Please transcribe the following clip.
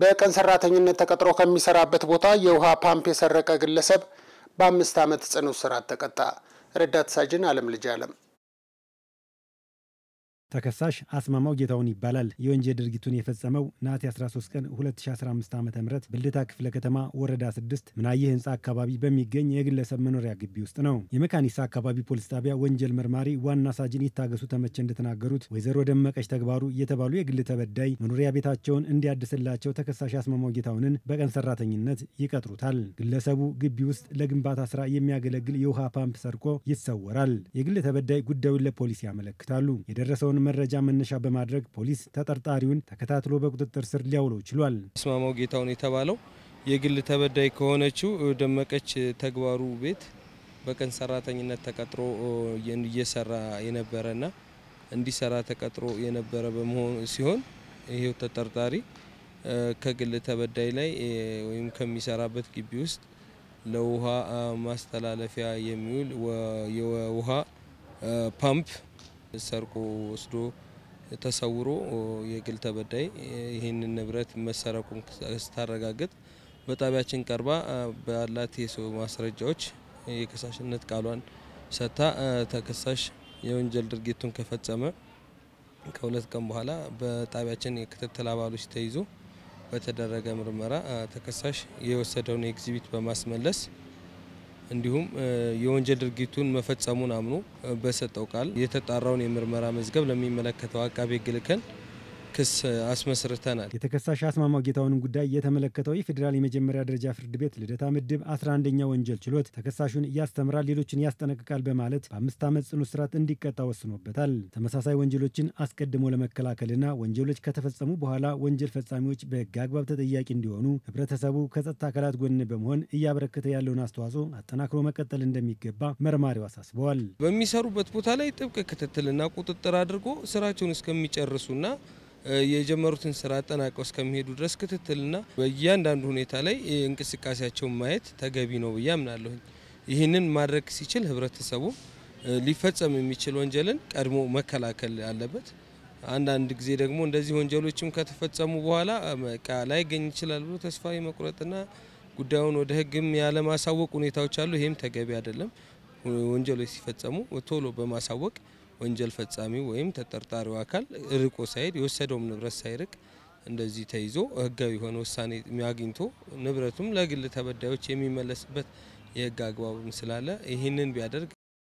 በቀን ሰራተኝነት ተቀጥሮ ከሚሰራበት ቦታ የውሃ ፓምፕ የሰረቀ ግለሰብ በአምስት ዓመት ጽኑ እስራት ተቀጣ። ረዳት ሳጅን አለም ልጅ አለም ተከሳሽ አስማማው ጌታውን ይባላል። የወንጀል ድርጊቱን የፈጸመው ነሐሴ 13 ቀን 2015 ዓ ም ብልታ ክፍለ ከተማ ወረዳ 6 ምናየ ህንፃ አካባቢ በሚገኝ የግለሰብ መኖሪያ ግቢ ውስጥ ነው። የመካኒሳ አካባቢ ፖሊስ ጣቢያ ወንጀል መርማሪ ዋና ሳጅን ይታገሱ ተመቸ እንደተናገሩት ወይዘሮ ደመቀች ተግባሩ የተባሉ የግል ተበዳይ መኖሪያ ቤታቸውን እንዲያድስላቸው ተከሳሽ አስማማው ጌታውንን በቀን ሰራተኝነት ይቀጥሩታል። ግለሰቡ ግቢ ውስጥ ለግንባታ ስራ የሚያገለግል የውሃ ፓምፕ ሰርቆ ይሰወራል። የግል ተበዳይ ጉዳዩን ለፖሊስ ያመለክታሉ። የደረሰውን የደረሰውን መረጃ መነሻ በማድረግ ፖሊስ ተጠርጣሪውን ተከታትሎ በቁጥጥር ስር ሊያውለው ችሏል። ይስማማው ጌታውን የተባለው የግል ተበዳይ ከሆነችው ደመቀች ተግባሩ ቤት በቀን ሰራተኝነት ተቀጥሮ እየሰራ የነበረና እንዲሰራ ተቀጥሮ የነበረ በመሆኑ ሲሆን ይሄው ተጠርጣሪ ከግል ተበዳይ ላይ ወይም ከሚሰራበት ግቢ ውስጥ ለውሃ ማስተላለፊያ የሚውል የውሃ ፓምፕ ሰርቆ ወስዶ ተሰውሮ የግል ተበዳይ ይህንን ንብረት መሰረቁን ስታረጋግጥ በጣቢያችን ቀርባ ባላት የሰው ማስረጃዎች የከሳሽነት ቃሏን ሰጥታ ተከሳሽ የወንጀል ድርጊቱን ከፈጸመ ከሁለት ቀን በኋላ በጣቢያችን የክትትል አባሎች ተይዞ በተደረገ ምርመራ ተከሳሽ የወሰደውን ኤግዚቢት በማስመለስ እንዲሁም የወንጀል ድርጊቱን መፈጸሙን አምኖ በሰጠው ቃል የተጣራውን የምርመራ መዝገብ ለሚመለከተው አቃቤ ሕግ ልከን ክስ አስመስርተናል። የተከሳሽ አስማማው ጌታውንም ጉዳይ የተመለከተው የፌዴራል የመጀመሪያ ደረጃ ፍርድ ቤት ልደታ ምድብ 11ኛ ወንጀል ችሎት ተከሳሹን ያስተምራል፣ ሌሎችን ያስጠነቅቃል በማለት በአምስት ዓመት ጽኑ እስራት እንዲቀጣ ወስኖበታል። ተመሳሳይ ወንጀሎችን አስቀድሞ ለመከላከልና ወንጀሎች ከተፈጸሙ በኋላ ወንጀል ፈጻሚዎች በህግ አግባብ ተጠያቂ እንዲሆኑ ህብረተሰቡ ከጸጥታ አካላት ጎን በመሆን እያበረከተ ያለውን አስተዋጽኦ አጠናክሮ መቀጠል እንደሚገባ መርማሪው አሳስበዋል። በሚሰሩበት ቦታ ላይ ጥብቅ ክትትልና ቁጥጥር አድርጎ ስራቸውን እስከሚጨርሱና የጀመሩትን ስራ አጠናቀው እስከሚሄዱ ድረስ ክትትልና በእያንዳንዱ ሁኔታ ላይ እንቅስቃሴያቸውን ማየት ተገቢ ነው ብዬ አምናለሁኝ። ይህንን ማድረግ ሲችል ህብረተሰቡ ሊፈጸም የሚችል ወንጀልን ቀድሞ መከላከል አለበት። አንዳንድ ጊዜ ደግሞ እንደዚህ ወንጀሎችም ከተፈጸሙ በኋላ ላይገኝ ይችላል ብሎ ተስፋ መቁረጥና ጉዳዩን ወደ ህግም ያለማሳወቅ ሁኔታዎች አሉ። ይህም ተገቢ አይደለም። ወንጀሎች ሲፈጸሙ ቶሎ በማሳወቅ ወንጀል ፈጻሚው ወይም ተጠርጣሪው አካል ርቆ ሳይሄድ የወሰደውም ንብረት ሳይርቅ እንደዚህ ተይዞ ህጋዊ የሆነ ውሳኔ የሚያግኝቶ ንብረቱም ለግል ተበዳዮች የሚመለስበት የህግ አግባብም ስላለ ይህንን ቢያደርግ